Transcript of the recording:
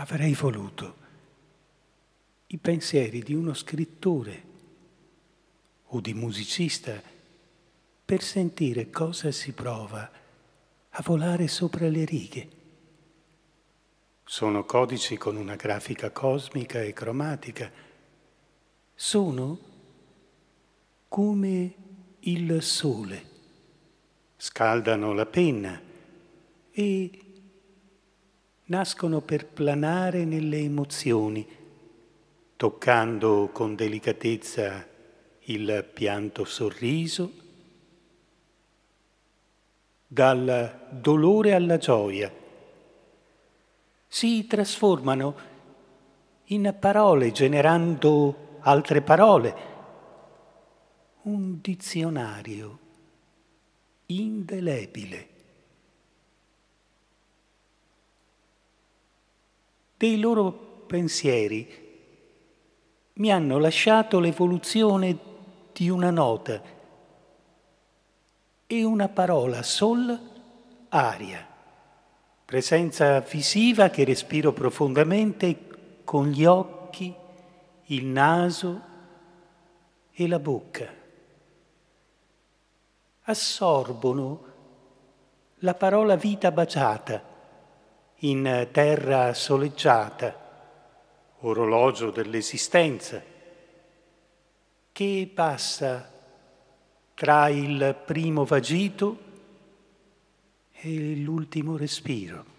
avrei voluto i pensieri di uno scrittore o di musicista per sentire cosa si prova a volare sopra le righe. Sono codici con una grafica cosmica e cromatica. Sono come il sole. Scaldano la penna e nascono per planare nelle emozioni, toccando con delicatezza il pianto sorriso, dal dolore alla gioia. Si trasformano in parole generando altre parole, un dizionario indelebile. dei loro pensieri mi hanno lasciato l'evoluzione di una nota e una parola sol aria, presenza visiva che respiro profondamente con gli occhi, il naso e la bocca. Assorbono la parola vita baciata in terra soleggiata, orologio dell'esistenza, che passa tra il primo vagito e l'ultimo respiro.